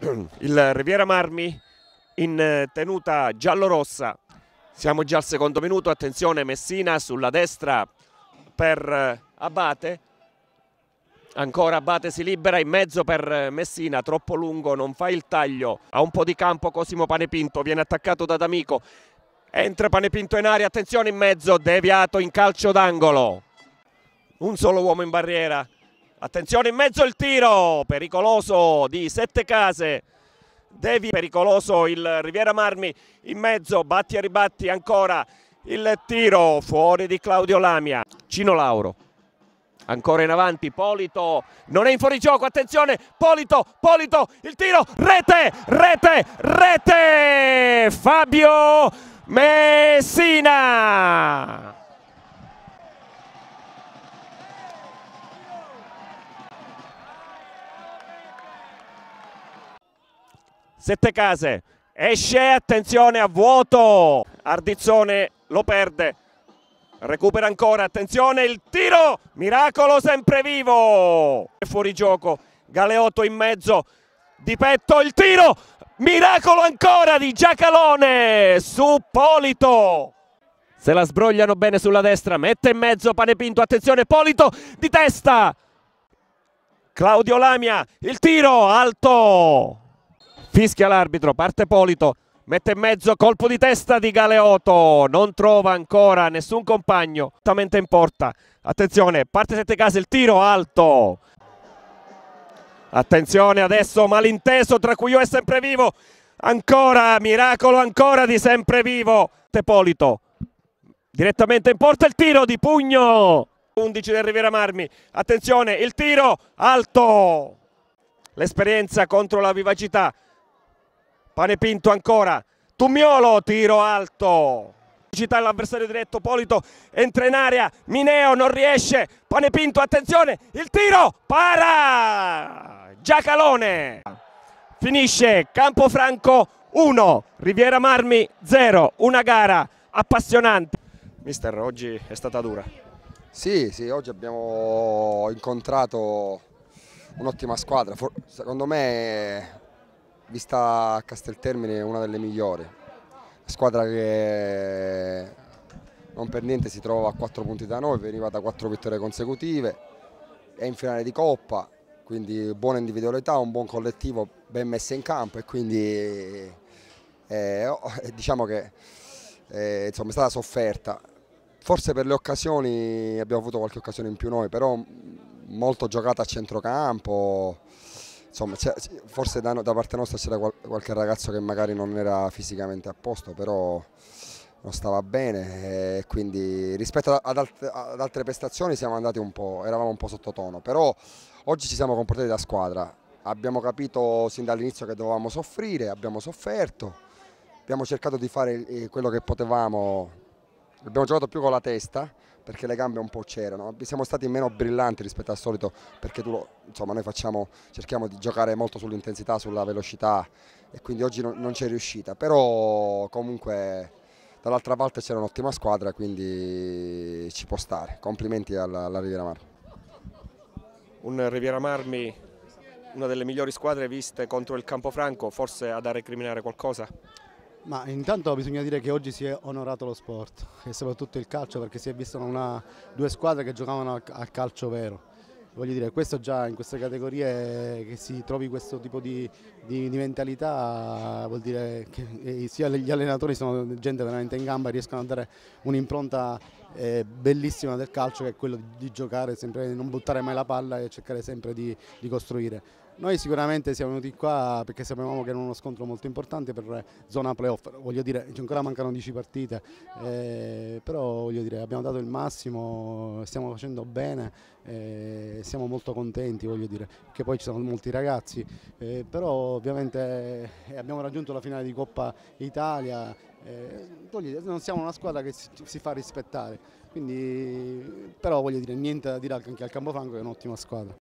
il Riviera Marmi in eh, tenuta giallo-rossa. Siamo già al secondo minuto, attenzione Messina sulla destra per eh, Abate. Ancora Abate si libera in mezzo per eh, Messina, troppo lungo, non fa il taglio. Ha un po' di campo Cosimo Panepinto, viene attaccato da D'Amico. Entra Panepinto in aria, attenzione in mezzo, deviato in calcio d'angolo. Un solo uomo in barriera Attenzione in mezzo il tiro, pericoloso di sette case. Devi pericoloso il Riviera Marmi in mezzo, batti e ribatti ancora il tiro fuori di Claudio Lamia. Cino Lauro ancora in avanti, Polito non è in fuorigioco, attenzione, Polito, Polito, il tiro, rete, rete, rete, Fabio Messina. Sette case, esce, attenzione a vuoto, Ardizzone lo perde, recupera ancora, attenzione il tiro, miracolo sempre vivo, fuori gioco, Galeotto in mezzo, di petto il tiro, miracolo ancora di Giacalone su Polito. Se la sbrogliano bene sulla destra, mette in mezzo Panepinto, attenzione Polito di testa. Claudio Lamia, il tiro alto. Fischia l'arbitro, parte Polito, mette in mezzo, colpo di testa di Galeotto, non trova ancora nessun compagno, esattamente in porta. Attenzione, parte sette case, il tiro alto. Attenzione adesso, malinteso, tra cui io è sempre vivo. Ancora, miracolo ancora di sempre vivo. Tepolito, direttamente in porta il tiro di pugno. 11 del Riviera Marmi, attenzione, il tiro alto. L'esperienza contro la vivacità. Pane Pinto ancora, Tumiolo, tiro alto. Città l'avversario diretto, Polito entra in area, Mineo non riesce, Pane Pinto, attenzione, il tiro, para! Giacalone! Finisce Campo Franco 1, Riviera Marmi 0, una gara appassionante. Mister, oggi è stata dura. Sì, sì, oggi abbiamo incontrato un'ottima squadra, secondo me vista a Casteltermine è una delle migliori. La squadra che non per niente si trova a 4 punti da noi, veniva da 4 vittorie consecutive, è in finale di Coppa, quindi buona individualità, un buon collettivo ben messo in campo e quindi eh, oh, eh, diciamo che eh, insomma, è stata sofferta. Forse per le occasioni abbiamo avuto qualche occasione in più noi, però molto giocata a centrocampo insomma, forse da, da, parte nostra c'era qual, qualche ragazzo che magari non era fisicamente a posto, però non stava bene e eh, quindi rispetto ad, alt ad altre prestazioni un eravamo un po' sottotono, però oggi ci siamo comportati da squadra, abbiamo capito sin dall'inizio che dovevamo soffrire, abbiamo sofferto, abbiamo cercato di fare eh, quello che potevamo abbiamo giocato più con la testa perché le gambe un po' c'erano, siamo stati meno brillanti rispetto al solito perché lo, insomma, noi facciamo, cerchiamo di giocare molto sull'intensità, sulla velocità e quindi oggi non, non c'è riuscita, però comunque dall'altra parte c'era un'ottima squadra quindi ci può stare, complimenti alla, alla Riviera Marmi. Un Riviera Marmi, una delle migliori squadre viste contro il Campofranco, forse ha da recriminare qualcosa? Ma intanto bisogna dire che oggi si è onorato lo sport e soprattutto il calcio perché si è visto una, due squadre che giocavano al calcio vero. Voglio dire, questo già in queste categorie che si trovi questo tipo di, di, di mentalità vuol dire che eh, sia gli allenatori sono gente veramente in gamba e riescono a dare un'impronta eh, bellissima del calcio che è quello di giocare, sempre, di non buttare mai la palla e cercare sempre di, di costruire. Noi sicuramente siamo venuti qua perché sapevamo che era uno scontro molto importante per zona playoff, voglio dire ancora mancano 10 partite, eh, però voglio dire abbiamo dato il massimo, stiamo facendo bene, eh, siamo molto contenti voglio dire, che poi ci sono molti ragazzi, eh, però ovviamente eh, abbiamo raggiunto la finale di Coppa Italia eh, non siamo una squadra che si, fa rispettare, quindi, però voglio dire niente da dire anche al Campofranco che è un'ottima squadra.